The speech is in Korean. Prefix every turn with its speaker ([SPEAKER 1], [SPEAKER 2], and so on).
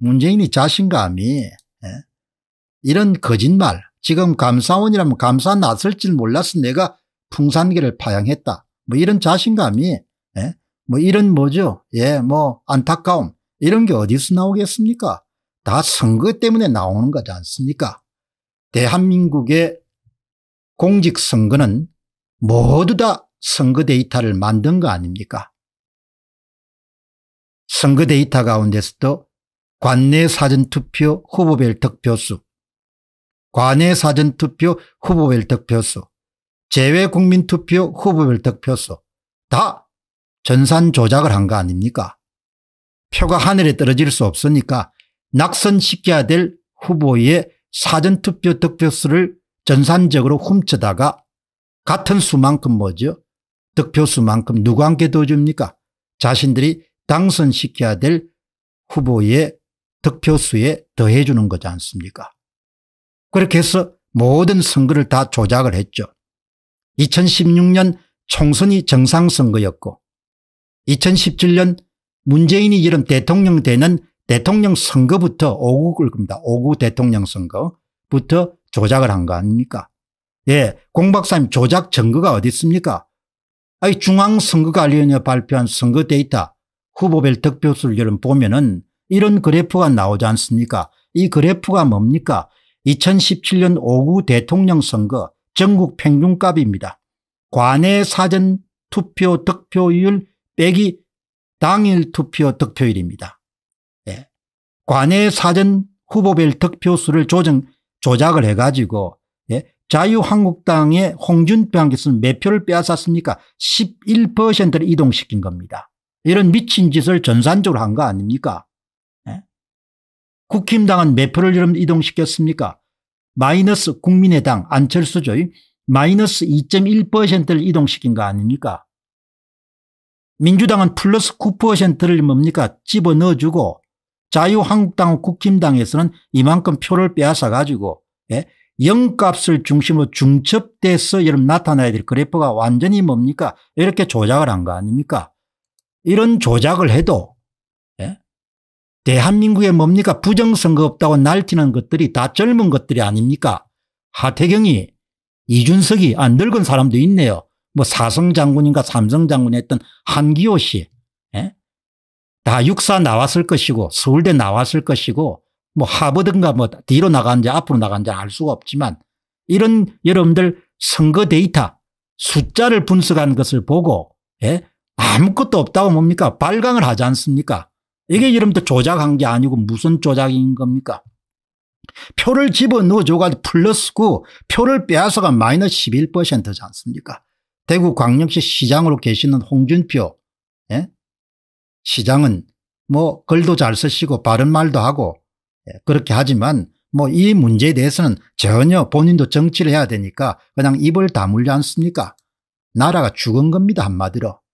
[SPEAKER 1] 문재인이 자신감이 예, 이런 거짓말 지금 감사원이라면 감사 났을지 몰라서 내가 풍산계를 파양했다 뭐 이런 자신감이 예, 뭐 이런 뭐죠 예뭐 안타까움 이런 게 어디서 나오겠습니까 다 선거 때문에 나오는 거지 않습니까 대한민국의 공직선거는 모두 다 선거 데이터를 만든 거 아닙니까 선거 데이터 가운데서도 관내 사전투표 후보별 득표수 관내 사전투표 후보별 득표수 재외국민투표 후보별 득표수 다 전산 조작을 한 거 아닙니까 표가 하늘에 떨어질 수 없으니까 낙선시켜야 될 후보의 사전투표 득표수를 전산적으로 훔쳐다가 같은 수만큼 뭐죠 득표수만큼 누구한테 더 줍니까 자신들이 당선시켜야 될 후보의 득표수에 더해 주는 거지 않습니까 그렇게 해서 모든 선거를 다 조작을 했죠. 2016년 총선이 정상선거였고 2017년 문재인이 이름 대통령 되는 대통령 선거부터 5구을 겁니다. 5구 대통령 선거부터 조작을 한 거 아닙니까? 예, 공박사님 조작 증거가 어디 있습니까? 아이 중앙선거관리위원회 발표한 선거 데이터 후보별 득표수를 여러분 보면은 이런 그래프가 나오지 않습니까 이 그래프가 뭡니까 2017년 5구 대통령 선거 전국 평균값입니다. 관내 사전 투표 득표율 빼기 당일 투표 득표율입니다. 예. 관내 사전 후보별 득표수를 조정, 조작을 해가지고 예. 자유한국당의 홍준표한 수은몇 표를 빼앗았습니까? 11%를 이동시킨 겁니다. 이런 미친 짓을 전산적으로 한 거 아닙니까? 국힘당은 몇 표를 이름 이동시켰습니까? 마이너스 국민의당 안철수조의 마이너스 2.1%를 이동시킨 거 아닙니까? 민주당은 플러스 9%를 뭡니까 집어넣어주고 자유한국당 국힘당에서는 이만큼 표를 빼앗아 가지고 예? 영값을 중심으로 중첩돼서 여러 나타나야 될 그래프가 완전히 뭡니까 이렇게 조작을 한 거 아닙니까 이런 조작을 해도 대한민국에 뭡니까 부정선거 없다고 날뛰는 것들이 다 젊은 것들이 아닙니까 하태경이 이준석이 안 아, 늙은 사람도 있네요 뭐 사성 장군인가 삼성 장군 했던 한기호 씨. 예? 다 육사 나왔을 것이고 서울대 나왔을 것이고 뭐 하버든가 뭐 뒤로 나간지 앞으로 나간지 알 수가 없지만 이런 여러분들 선거 데이터 숫자를 분석한 것을 보고 에? 예? 아무것도 없다고 뭡니까 발광을 하지 않습니까 이게 여러분들 조작한 게 아니고 무슨 조작인 겁니까? 표를 집어넣어줘가 플러스고 표를 빼앗아가 마이너스 11%지 않습니까? 대구 광역시 시장으로 계시는 홍준표 예? 시장은 뭐 글도 잘 쓰시고 바른 말도 하고 예, 그렇게 하지만 뭐 이 문제에 대해서는 전혀 본인도 정치를 해야 되니까 그냥 입을 다물지 않습니까? 나라가 죽은 겁니다 한마디로.